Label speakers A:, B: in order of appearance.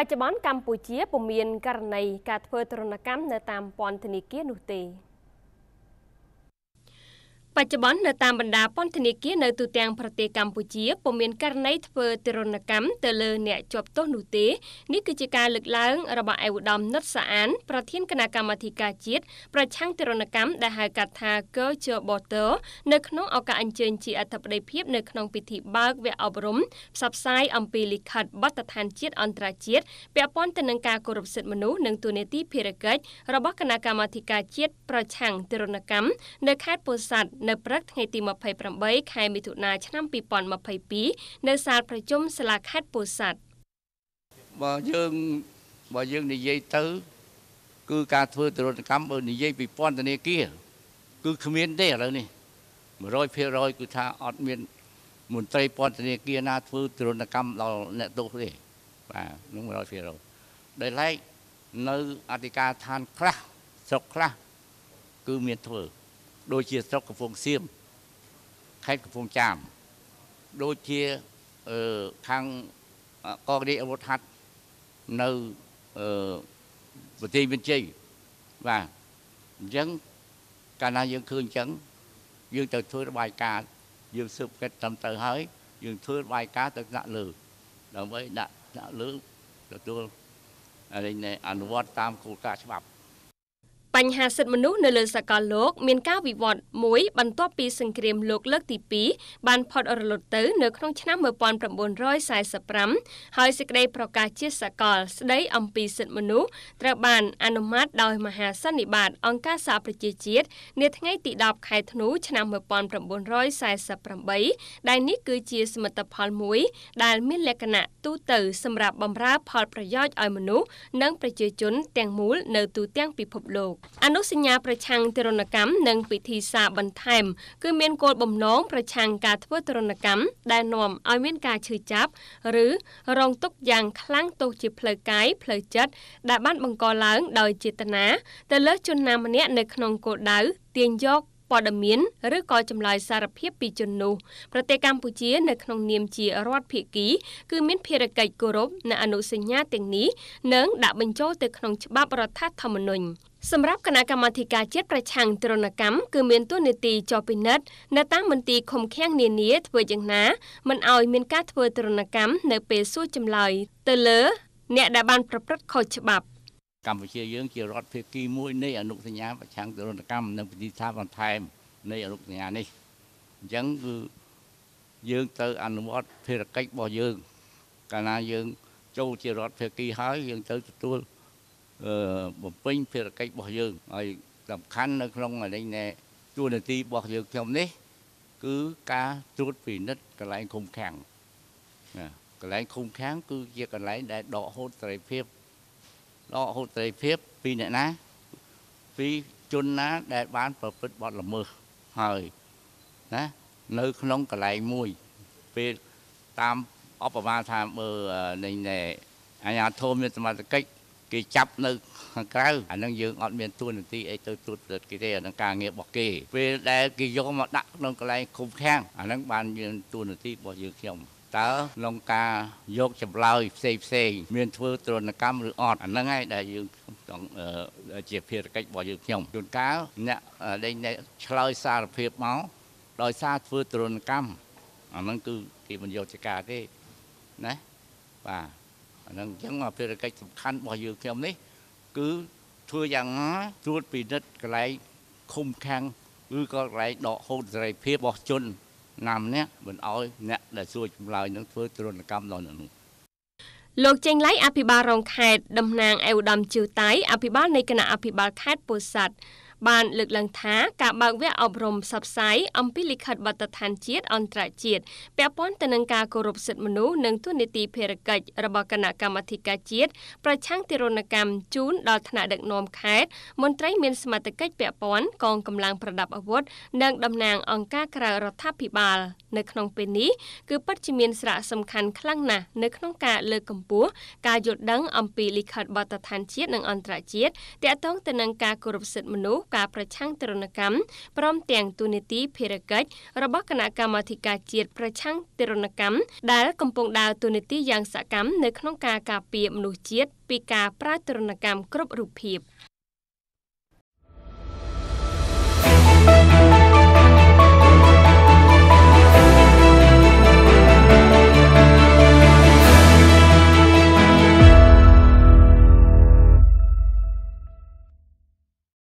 A: បច្ចុប្បន្នកម្ពុជាពុំមានករណីការធ្វើទរណកម្មនៅតាមពន្ធនាគារនោះទេបច្ចុប្បន្ននៅតាមបណ្ដាពន្ធនាគារនៅទូទាំងប្រទេសកម្ពុជាពុំមានករណីធ្វើទរណកម្មទៅលើអ្នកជាប់ទោសនោះទេនេះគឺជាការលើកឡើងរបស់ឯកឧត្តមនុតសាអាន ប្រធានគណៈកម្មាធិការជាតិប្រឆាំងទរណកម្មដែលហៅកាត់ថា Culture Border នៅក្នុងឱកាសអញ្ជើញជាអធិបតីភាពនៅក្នុងពិធីបើកវគ្គអប់រំផ្សព្វផ្សាយអំពីលិខិតបទដ្ឋានជាតិអន្តរជាតិពាក់ព័ន្ធទៅនឹងការគោរពសិទ្ធិមនុស្សនិងទូនាទីភារកិច្ចរបស់គណៈកម្មាធិការជាតិប្រឆាំងទរណកម្មនៅខេត្តពោធិ៍សាត់នៅព្រឹកថ្ងៃទី28ខែមិថុនាឆ្នាំ2022នៅសាលប្រជុំសាលាខេត្តពោធិ៍សាត់
B: បើយើងបើយើងនិយាយទៅគឺការធ្វើទរណកម្មបើនិយាយពីពន្ធនាគារគឺគ្មានទេឥឡូវនេះ100%គឺថាអត់មានមន្ត្រីពន្ធនាគារណាធ្វើទរណកម្មដល់អ្នកទោសទេបាទនឹង100%ដោយឡែកនៅអធិការឋានខ្លះស្រុកខ្លះគឺមានធ្វើដូចជាស្រុកកំពង់សៀមខេត្តកំពង់ចាមដូចជាអឺខាងកងរាជអាវុធហត្ថនៅអឺប្រទេសវិជ័យបាទអញ្ចឹងកាលណាយើងឃើញអញ្ចឹង យើងទៅធ្វើរបាយការណ៍យើងស៊ើបកិច្ចតាមទៅហើយ យើងធ្វើរបាយការណ៍ទៅដាក់លើដើម្បីដាក់ដាក់លើទទួលអនុវត្តតាមគោលការណ៍ច្បាប់
A: បញ្ហាសិទ្ធិមនុស្សនៅលើសកលលោកមានការវិវត្តមួយ បន្ទាប់ពីសង្គ្រាមលោកលើកទី2បានផុតរលត់ទៅ នៅក្នុងឆ្នាំ1945ហើយសេចក្តីប្រកាសជា សកល ស្តីអំពីសិទ្ធិមនុស្សត្រូវបានអនុម័តដោយមហាសន្និបាតអង្គការសហប្រជាជាតិនាថ្ងៃ ទី10ខែធ្នូឆ្នាំ1948ដែលនេះគឺជា សមិទ្ធផលមួយ ដែលមាន លក្ខណៈទូទៅសម្រាប់បម្រើផលប្រយោជន៍ឲ្យមនុស្សនិងប្រជាជនទាំងមូលនៅទូទាំងពិភពលោកអនុសញ្ញាប្រឆាំងទរណកម្មនិងពិធីសារបន្ថែមគឺមានគោលបំណងប្រឆាំងការធ្វើទរណកម្មដែលនាំឲ្យមានការឈឺចាប់ឬរងទុក្ខយ៉ាងខ្លាំងទោសជាផ្លូវកាយផ្លូវចិត្តដែលបានបង្កឡើងដោយចេតនាទៅលើជនណាម្នាក់នៅក្នុងគោលដៅទាញយកព័ត៌មានឬក៏ចម្លើយសារភាពពីជននោះប្រទេសកម្ពុជានៅក្នុងនាមជារដ្ឋភាគីគឺមានភារកិច្ចគោរពនៅអនុសញ្ញាទាំងនេះនិងដាក់បញ្ចូលទៅក្នុងច្បាប់រដ្ឋធម្មនុញ្ញសម្រាប់គណៈកម្មាធិការជាតិប្រឆាំងទរណកម្មគឺមានទួនាទីចុះពិនិត្យនៅតាមមន្ទីរឃុំឃាំងនានាធ្វើយ៉ាងណាមិនឲ្យមានការធ្វើទរណកម្មនៅពេលសួរចម្លើយទៅលើ អ្នកដែលបានប្រព្រឹត្តខុសច្បាប់
B: កម្ពុជាយើងជារដ្ឋភាគីមួយនៃអនុសញ្ញាប្រឆាំងទរណកម្មនិងពិធីសាបន្ថែមនៃអនុសញ្ញានេះអញ្ចឹងគឺយើងត្រូវអនុវត្តភារកិច្ចរបស់យើងកាលណាយើងចូលជារដ្ឋភាគីហើយយើងត្រូវទទួលបំពេញភារកិច្ចរបស់យើងហើយសំខាន់នៅក្នុងអានេះណែទួនាទីរបស់យើងខ្ញុំនេះ គឺការត្រួតពិនិត្យកន្លែងឃុំឃាំងណាកន្លែងឃុំឃាំងគឺជាកន្លែងដែលដកហូតសេរីភាពដកហូតសេរីភាពពីអ្នកណាពីជនណា ដែលបានប្រព្រឹត្តបទល្មើសហើយណានៅក្នុងកន្លែងមួយពេលតាមអបមាថាមើលនៃអាញាធម៌មានសមត្ថកិច្ចគេចាប់នៅខាងក្រៅអានឹងយើងអត់មានទួនាទីអីទៅត្រួតពិនិត្យគេទេអានឹងការងាររបស់គេពេលដែលគេយកមកដាក់ក្នុងកន្លែងគុំខាំងអានឹងបានមានទួនាទីរបស់យើងខ្ញុំតើក្នុងការយកចម្លើយផ្សេងផ្សេងមានធ្វើទរណកម្មឬអត់អាហ្នឹងឯងដែលយើងต้องជាភារកិច្ចរបស់យើងខ្ញុំជួនកាលអ្នកដែលឆ្លើយសារភាពមកដោយសារធ្វើទរណកម្មអាហ្នឹងគឺគេមិនយកចការទេណាបាទអានឹងអញ្ចឹងភារកិច្ចសំខាន់របស់យើងខ្ញុំនេះ គឺធ្វើយ៉ាងណាត្រួតពិនិត្យកន្លែងឃុំខាំងឬក៏កន្លែងដកហូតសេរីភាពរបស់ជនណាម្នាក់មិនអោយអ្នកដែលសួរចម្លើយនឹងធ្វើទរណកម្មដល់នោះ
A: លោកចេងឡៃអភិបាលរងខេត្តតំណាងឯឧត្តមជឿតៃអភិបាលនៃគណៈអភិបាលខេត្តពោធិ៍សាត់បានលើកឡើងថាការបើកវគ្គអប់រំផ្សព្វផ្សាយអំពីលិខិតបទដ្ឋានជាតិអន្តរជាតិពាក់ព័ន្ធទៅនឹងការគោរពសិទ្ធិមនុស្សនិងទូនីតិភារកិច្ចរបស់គណៈកម្មាធិការជាតិប្រឆាំងទារុណកម្មជូនដល់ថ្នាក់ដឹកនាំខេត្តមន្ត្រីមានសមត្ថកិច្ចពាក់ព័ន្ធកងកម្លាំងប្រដាប់អាវុធនិងតំណាងអង្គការក្រៅរដ្ឋាភិបាល នៅក្នុងពេលនេះគឺពិតជាមានសារៈសំខាន់ខ្លាំងណាស់នៅក្នុងការលើកកម្ពស់ការយល់ដឹងអំពីលិខិតបទដ្ឋានជាតិនិងអន្តរជាតិទាក់ទងទៅនឹងការគោរពសិទ្ធិមនុស្សការប្រឆាំងទរណកម្មព្រមទាំងទូនីតិភារកិច្ចរបស់គណៈកម្មាធិការជាតិប្រឆាំងទរណកម្មដែលកំពុងដើរទូនីតិយ៉ាងសកម្មនៅក្នុងការការពារមនុស្សជាតិពីការប្រើទរណកម្មគ្រប់រូបភាព។